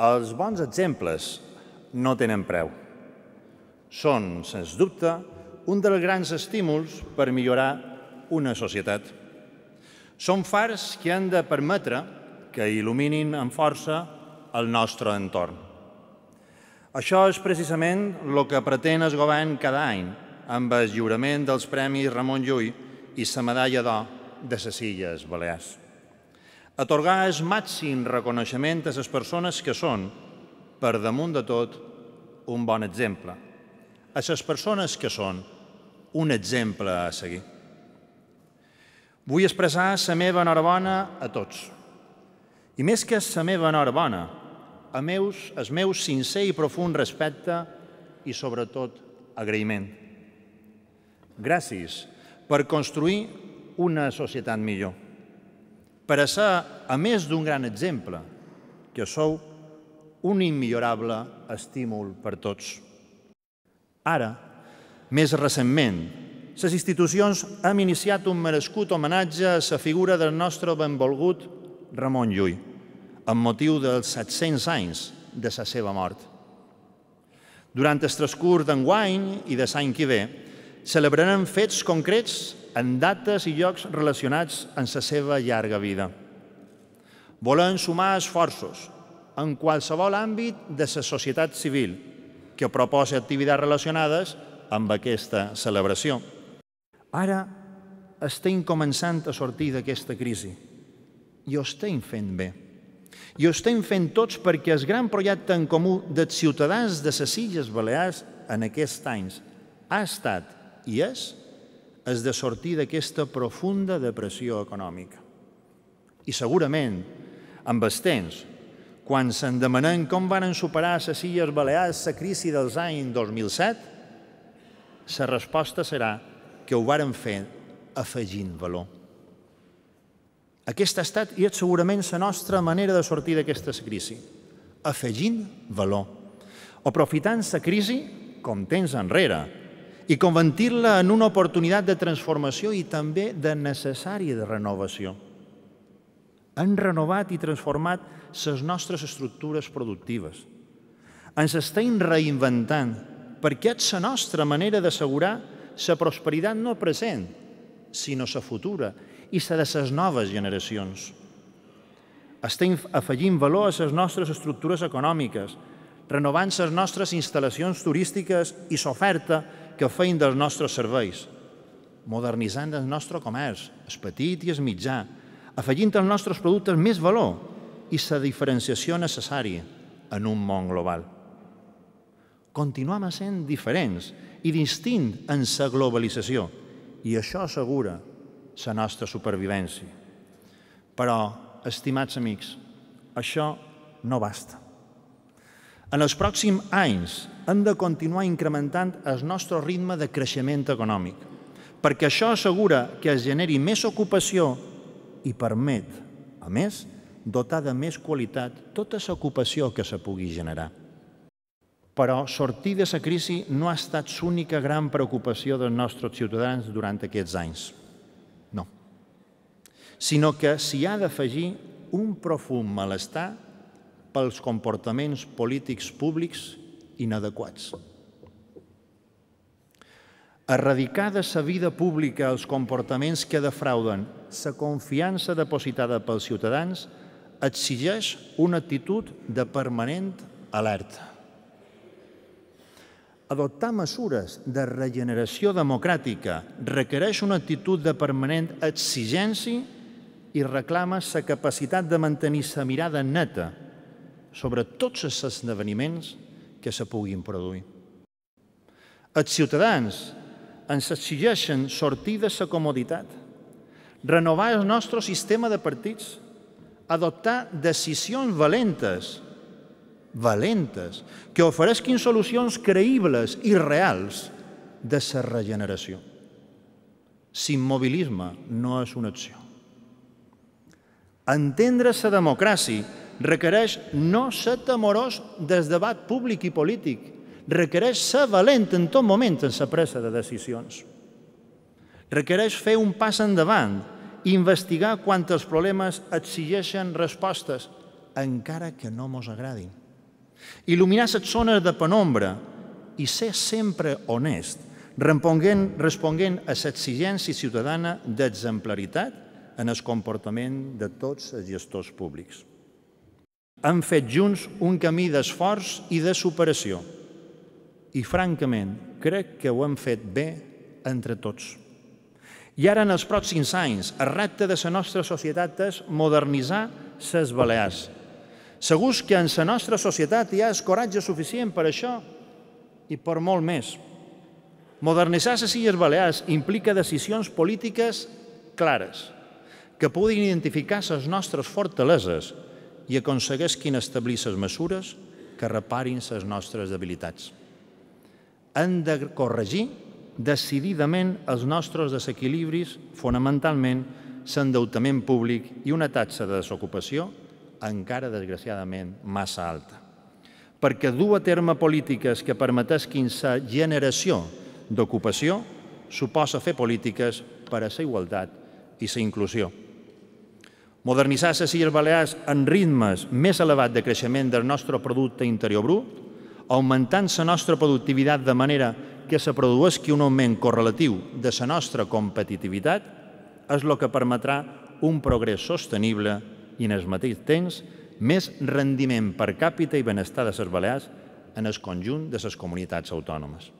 Els bons exemples no tenen preu. Són, sens dubte, un dels grans estímuls per millorar una societat. Són fars que han de permetre que il·luminin amb força el nostre entorn. Això és precisament el que pretén el govern cada any amb el lliurament dels Premis Ramon Llull i la medalla d'or de les Illes Balears. Atorgar el màxim reconeixement a les persones que són, per damunt de tot, un bon exemple. A les persones que són, un exemple a seguir. Vull expressar la meva enhorabona a tots. I més que la meva enhorabona, el meu, el meu sincer i profund respecte i, sobretot, agraïment. Gràcies per construir una societat millor per a ser, a més d'un gran exemple, que sou un immillorable estímul per tots. Ara, més recentment, les institucions hem iniciat un merescut homenatge a la figura del nostre benvolgut Ramon Llull, amb motiu dels 700 anys de la seva mort. Durant el transcurs d'enguany i de l'any que ve, celebrarem fets concrets en dates i llocs relacionats amb la seva llarga vida. Volem sumar esforços en qualsevol àmbit de la societat civil que proposa activitats relacionades amb aquesta celebració. Ara estem començant a sortir d'aquesta crisi i ho estem fent bé. I ho estem fent tots perquè el gran projecte en comú dels ciutadans de les Illes Balears en aquests anys ha estat i és és de sortir d'aquesta profunda depressió econòmica. I segurament, amb els temps, quan se'n demanem com van superar les Illes Balears la crisi dels anys 2007, la resposta serà que ho varen fer afegint valor. Aquesta ha estat i és segurament la nostra manera de sortir d'aquesta crisi, afegint valor, aprofitant la crisi com temps enrere, convertir convertirla en una oportunitat de transformació i també de necessària de renovació. Han renovat i transformat les nostres estructures productives. Ens estem reinventant perquè és la nostra manera d'assegurar la prosperitat no present, sinó la futura i la de les noves generacions. Estem afegint valor a les nostres estructures econòmiques, renovant les nostres instal·lacions turístiques i s'oferta que feien dels nostres serveis, modernitzant el nostre comerç, el petit i el mitjà, afegint als nostres productes més valor i la diferenciació necessària en un món global. Continuam sent diferents i distint en la globalització i això assegura la nostra supervivència. Però, estimats amics, això no basta. En els pròxims anys hem de continuar incrementant el nostre ritme de creixement econòmic, perquè això assegura que es generi més ocupació i permet, a més, dotar de més qualitat tota l'ocupació que se pugui generar. Però sortir de la crisi no ha estat l'única gran preocupació dels nostres ciutadans durant aquests anys. No. Sinó que s'hi ha d'afegir un profund malestar pels comportaments polítics públics inadequats. Erradicar de la vida pública els comportaments que defrauden la confiança depositada pels ciutadans exigeix una actitud de permanent alerta. Adoptar mesures de regeneració democràtica requereix una actitud de permanent exigència i reclama la capacitat de mantenir sa mirada neta sobre tots els esdeveniments que se puguin produir. Els ciutadans ens exigeixen sortir de la comoditat, renovar el nostre sistema de partits, adoptar decisions valentes, valentes, que ofereixin solucions creïbles i reals de la regeneració. S'immobilisme no és una opció. Entendre la democràcia requereix no ser temorós des debat públic i polític, requereix ser valent en tot moment en la presa de decisions. Requereix fer un pas endavant, investigar quants problemes exigeixen respostes, encara que no mos agradin. Il·luminar les zones de penombra i ser sempre honest, responguent, responguent a l'exigència ciutadana d'exemplaritat en el comportament de tots els gestors públics han fet junts un camí d'esforç i de superació. I, francament, crec que ho hem fet bé entre tots. I ara, en els pròxims anys, el repte de la nostra societat és modernitzar les Balears. Segurs que en la nostra societat hi ha el coratge suficient per això i per molt més. Modernitzar les Illes Balears implica decisions polítiques clares que puguin identificar les nostres fortaleses i aconsegueix quin establir les mesures que reparin les nostres debilitats. Hem de corregir decididament els nostres desequilibris, fonamentalment s'endeutament públic i una taxa de desocupació encara, desgraciadament, massa alta. Perquè dur a terme polítiques que permetesquin la generació d'ocupació suposa fer polítiques per a la igualtat i la inclusió modernitzar les Illes Balears en ritmes més elevats de creixement del nostre producte interior brut, augmentant la nostra productivitat de manera que se produeixi un augment correlatiu de la nostra competitivitat, és el que permetrà un progrés sostenible i, en el mateix temps, més rendiment per càpita i benestar de les Balears en el conjunt de les comunitats autònomes.